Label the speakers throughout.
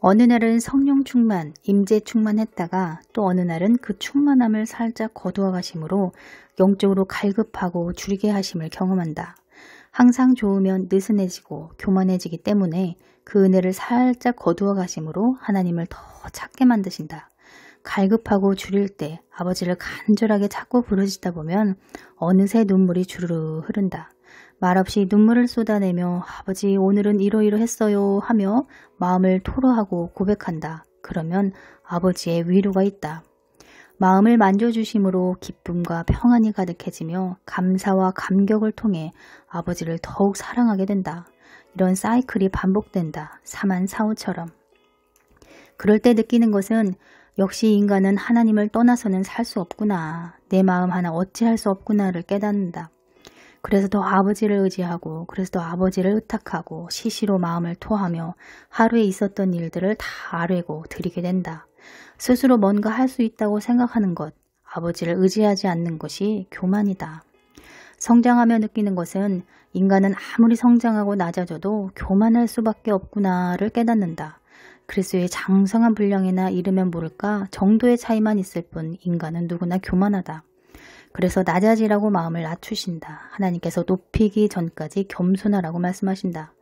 Speaker 1: 어느 날은 성령 충만, 임재 충만했다가 또 어느 날은 그 충만함을 살짝 거두어 가심으로 영적으로 갈급하고 줄게 하심을 경험한다. 항상 좋으면 느슨해지고 교만해지기 때문에 그 은혜를 살짝 거두어 가심으로 하나님을 더 찾게 만드신다. 갈급하고 줄일 때 아버지를 간절하게 찾고 부르짖다 보면 어느새 눈물이 주르르 흐른다. 말없이 눈물을 쏟아내며 아버지 오늘은 이러이러했어요 하며 마음을 토로하고 고백한다. 그러면 아버지의 위로가 있다. 마음을 만져주심으로 기쁨과 평안이 가득해지며 감사와 감격을 통해 아버지를 더욱 사랑하게 된다. 이런 사이클이 반복된다. 사만사오처럼. 그럴 때 느끼는 것은 역시 인간은 하나님을 떠나서는 살 수 없구나. 내 마음 하나 어찌할 수 없구나를 깨닫는다. 그래서 더 아버지를 의지하고 그래서 더 아버지를 의탁하고 시시로 마음을 토하며 하루에 있었던 일들을 다 아뢰고 드리게 된다. 스스로 뭔가 할 수 있다고 생각하는 것, 아버지를 의지하지 않는 것이 교만이다. 성장하며 느끼는 것은 인간은 아무리 성장하고 낮아져도 교만할 수밖에 없구나를 깨닫는다. 그리스의 장성한 분량이나 이르면 모를까 정도의 차이만 있을 뿐 인간은 누구나 교만하다. 그래서 낮아지라고 마음을 낮추신다. 하나님께서 높이기 전까지 겸손하라고 말씀하신다.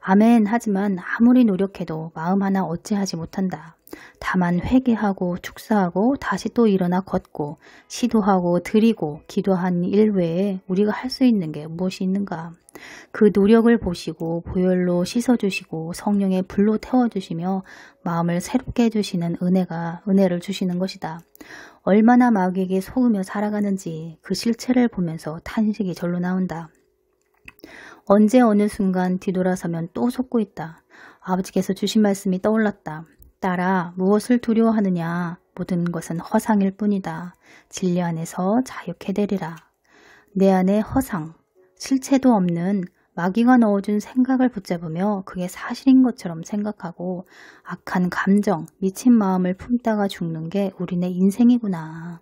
Speaker 1: 아멘 하지만 아무리 노력해도 마음 하나 어찌하지 못한다. 다만 회개하고 축사하고 다시 또 일어나 걷고 시도하고 드리고 기도한 일 외에 우리가 할 수 있는 게 무엇이 있는가? 그 노력을 보시고 보혈로 씻어주시고 성령의 불로 태워주시며 마음을 새롭게 해주시는 은혜가 은혜를 주시는 것이다. 얼마나 마귀에게 속으며 살아가는지 그 실체를 보면서 탄식이 절로 나온다. 언제 어느 순간 뒤돌아서면 또 속고 있다. 아버지께서 주신 말씀이 떠올랐다. 따라 무엇을 두려워하느냐 모든 것은 허상일 뿐이다. 진리 안에서 자유케 되리라. 내 안에 허상, 실체도 없는 마귀가 넣어준 생각을 붙잡으며 그게 사실인 것처럼 생각하고 악한 감정, 미친 마음을 품다가 죽는 게 우리네 인생이구나.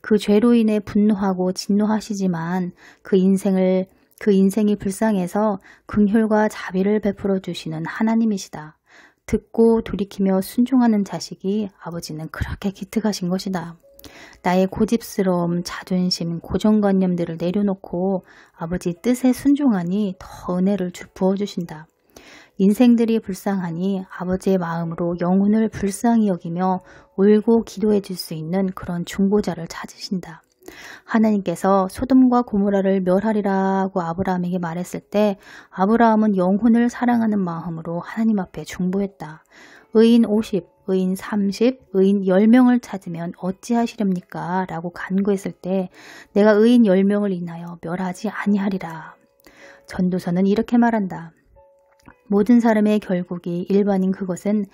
Speaker 1: 그 죄로 인해 분노하고 진노하시지만 그 인생을 그 인생이 불쌍해서 긍휼과 자비를 베풀어 주시는 하나님이시다. 듣고 돌이키며 순종하는 자식이 아버지는 그렇게 기특하신 것이다. 나의 고집스러움, 자존심, 고정관념들을 내려놓고 아버지 뜻에 순종하니 더 은혜를 부어주신다. 인생들이 불쌍하니 아버지의 마음으로 영혼을 불쌍히 여기며 울고 기도해 줄 수 있는 그런 중보자를 찾으신다. 하나님께서 소돔과 고무라를 멸하리라고 아브라함에게 말했을 때 아브라함은 영혼을 사랑하는 마음으로 하나님 앞에 중보했다. 의인 50, 의인 30, 의인 10명을 찾으면 어찌하시렵니까? 라고 간구했을 때 내가 의인 10명을 인하여 멸하지 아니하리라. 전도서는 이렇게 말한다. 모든 사람의 결국이 일반인 그것은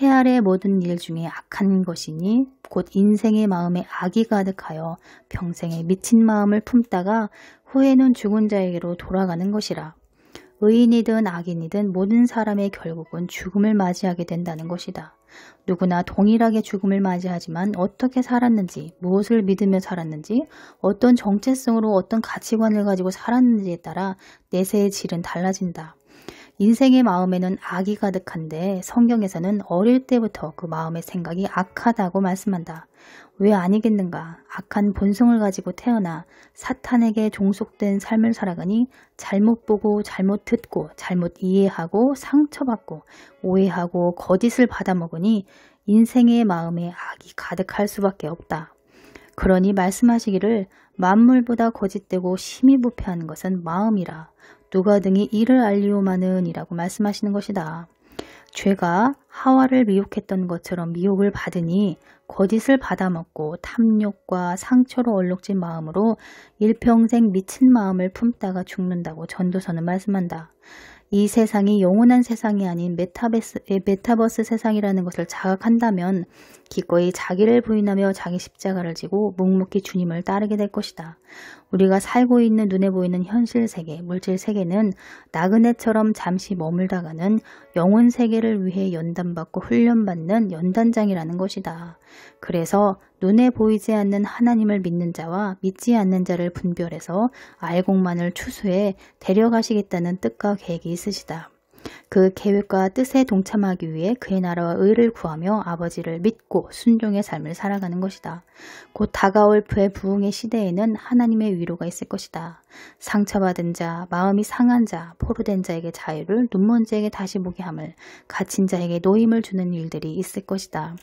Speaker 1: 해 아래 모든 일 중에 악한 것이니 곧 인생의 마음에 악이 가득하여 평생에 미친 마음을 품다가 후에는 죽은 자에게로 돌아가는 것이라. 의인이든 악인이든 모든 사람의 결국은 죽음을 맞이하게 된다는 것이다. 누구나 동일하게 죽음을 맞이하지만 어떻게 살았는지, 무엇을 믿으며 살았는지, 어떤 정체성으로 어떤 가치관을 가지고 살았는지에 따라 내세의 질은 달라진다. 인생의 마음에는 악이 가득한데 성경에서는 어릴 때부터 그 마음의 생각이 악하다고 말씀한다. 왜 아니겠는가? 악한 본성을 가지고 태어나 사탄에게 종속된 삶을 살아가니 잘못 보고 잘못 듣고 잘못 이해하고 상처받고 오해하고 거짓을 받아먹으니 인생의 마음에 악이 가득할 수밖에 없다. 그러니 말씀하시기를 만물보다 거짓되고 심히 부패한 것은 마음이라 누가 등이 이를 알리오마는이라고 말씀하시는 것이다. 죄가 하와를 미혹했던 것처럼 미혹을 받으니 거짓을 받아먹고 탐욕과 상처로 얼룩진 마음으로 일평생 미친 마음을 품다가 죽는다고 전도서는 말씀한다. 이 세상이 영원한 세상이 아닌 메타베스, 메타버스 세상이라는 것을 자각한다면 기꺼이 자기를 부인하며 자기 십자가를 지고 묵묵히 주님을 따르게 될 것이다. 우리가 살고 있는 눈에 보이는 현실 세계, 물질 세계는 나그네처럼 잠시 머물다가는 영혼 세계를 위해 연단받고 훈련받는 연단장이라는 것이다. 그래서 눈에 보이지 않는 하나님을 믿는 자와 믿지 않는 자를 분별해서 알곡만을 추수해 데려가시겠다는 뜻과 계획이 있으시다. 그 계획과 뜻에 동참하기 위해 그의 나라와 의를 구하며 아버지를 믿고 순종의 삶을 살아가는 것이다. 곧 다가올 부의 부흥의 시대에는 하나님의 위로가 있을 것이다. 상처받은 자, 마음이 상한 자, 포로된 자에게 자유를, 눈먼 자에게 다시 보게 함을, 갇힌 자에게 노임을 주는 일들이 있을 것이다.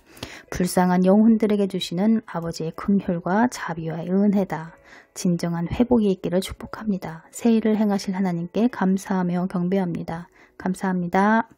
Speaker 1: 불쌍한 영혼들에게 주시는 아버지의 긍휼과 자비와 은혜다. 진정한 회복이 있기를 축복합니다. 새해를 행하실 하나님께 감사하며 경배합니다. 감사합니다.